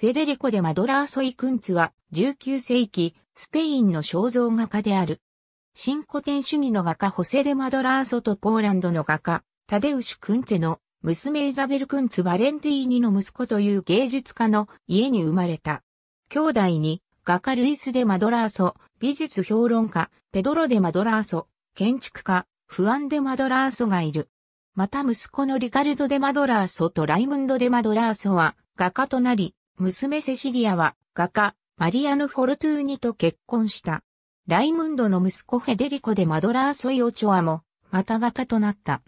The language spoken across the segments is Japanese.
フェデリコ・デ・マドラーソイ・クンツは19世紀スペインの肖像画家である。新古典主義の画家ホセ・デ・マドラーソとポーランドの画家タデウシュ・クンツェの娘イザベル・クンツ・バレンティーニの息子という芸術家の家に生まれた。兄弟に画家ルイス・デ・マドラーソ、美術評論家、ペドロ・デ・マドラーソ、建築家、フアン・デ・マドラーソがいる。また息子のリカルド・デ・マドラーソとライムンド・デ・マドラーソは画家となり、娘セシリアは画家、マリアヌ・フォルトゥーニと結婚した。ライムンドの息子フェデリコでマドラーソイオチョアも、また画家となった。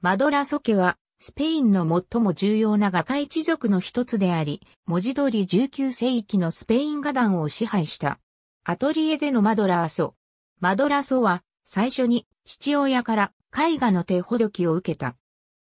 マドラーソ家は、スペインの最も重要な画家一族の一つであり、文字通り19世紀のスペイン画壇を支配した。アトリエでのマドラーソ。マドラーソは、最初に父親から絵画の手ほどきを受けた。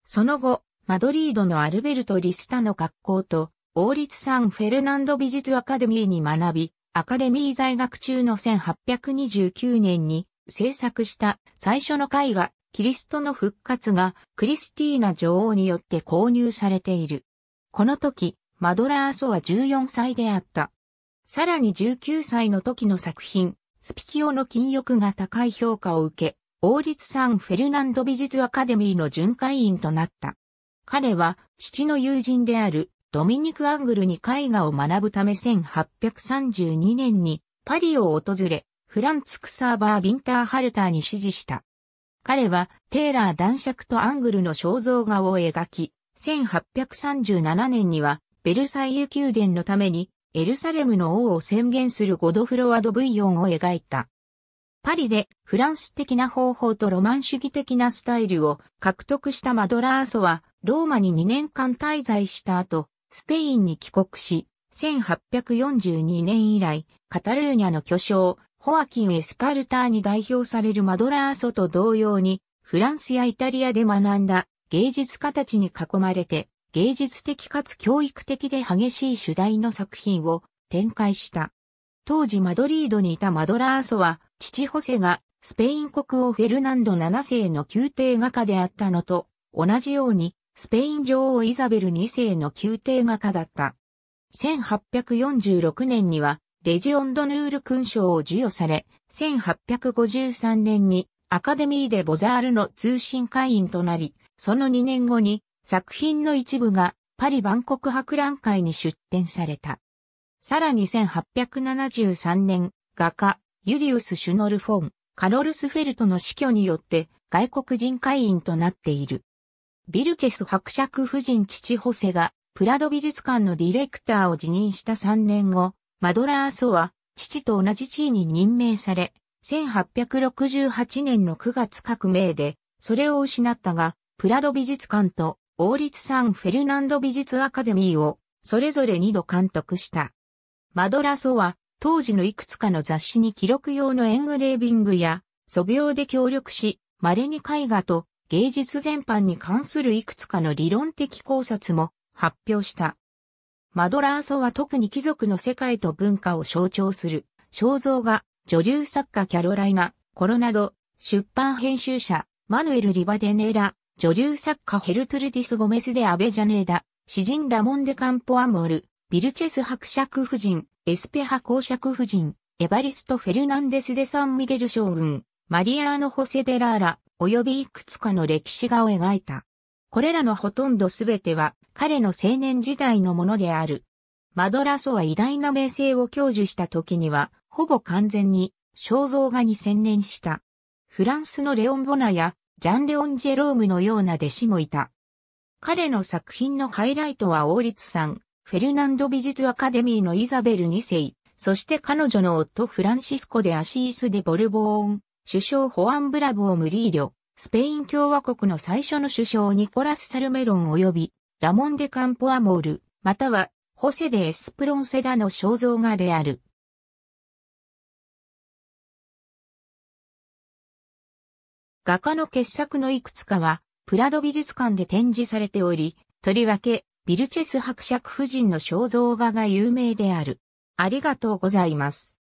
その後、マドリードのアルベルト・リスタの格好と王立サンフェルナンド美術アカデミーに学び、アカデミー在学中の1829年に制作した最初の絵画、キリストの復活がクリスティーナ女王によって購入されている。この時、マドラーソは14歳であった。さらに19歳の時の作品、スピキオの禁欲が高い評価を受け、王立サンフェルナンド美術アカデミーの巡回員となった。彼は父の友人であるドミニク・アングルに絵画を学ぶため1832年にパリを訪れ、フランツ・クサーバー・ビンター・ハルターに指示した。彼はテーラー男爵とアングルの肖像画を描き、1837年にはベルサイユ宮殿のためにエルサレムの王を宣言するゴドフロワ・ド・ブイヨンを描いた。パリでフランス的な方法とロマン主義的なスタイルを獲得したマドラーソはローマに2年間滞在した後、スペインに帰国し、1842年以来、カタルーニャの巨匠、ホアキン・エスパルターに代表されるマドラーソと同様に、フランスやイタリアで学んだ芸術家たちに囲まれて、芸術的かつ教育的で激しい主題の作品を展開した。当時マドリードにいたマドラーソは、父ホセがスペイン国王フェルナンド7世の宮廷画家であったのと、同じようにスペイン女王イザベル2世の宮廷画家だった。1846年には、レジオンドヌール勲章を授与され、1853年にアカデミーでボザールの通信会員となり、その2年後に作品の一部がパリ万国博覧会に出展された。さらに1873年、画家、ユリウス・シュノルフォン、カロルスフェルトの死去によって外国人会員となっている。ビルチェス伯爵夫人父ホセが、プラド美術館のディレクターを辞任した3年後、マドラーソは、父と同じ地位に任命され、1868年の9月革命で、それを失ったが、プラド美術館と王立サンフェルナンド美術アカデミーを、それぞれ2度監督した。マドラーソは、当時のいくつかの雑誌に記録用のエングレービングや、素描で協力し、稀に絵画と芸術全般に関するいくつかの理論的考察も発表した。マドラーソは特に貴族の世界と文化を象徴する肖像画、女流作家キャロライナ、コロナド、出版編集者、マヌエル・リバデネーラ、女流作家ヘルトルディス・ゴメス・でアベジャネーダ、詩人ラモン・デ・カンポ・アモール、ビルチェス伯爵夫人、エスペハ公爵夫人、エバリスト・フェルナンデス・デ・サン・ミゲル将軍、マリアーノ・ホセ・デ・ラーラ、及びいくつかの歴史画を描いた。これらのほとんどすべては彼の青年時代のものである。マドラソは偉大な名声を享受した時には、ほぼ完全に肖像画に専念した。フランスのレオン・ボナやジャン・レオン・ジェロームのような弟子もいた。彼の作品のハイライトは王立さん、フェルナンド美術アカデミーのイザベル2世、そして彼女の夫フランシスコでアシース・デ・ボルボーン、首相ホアン・ブラボー・ムリーリョ、スペイン共和国の最初の首相ニコラス・サルメロン及び、ラモン・デ・カンポ・アモール、または、ホセデ・エスプロンセダの肖像画である。画家の傑作のいくつかは、プラド美術館で展示されており、とりわけ、ビルチェス伯爵夫人の肖像画が有名である。ありがとうございます。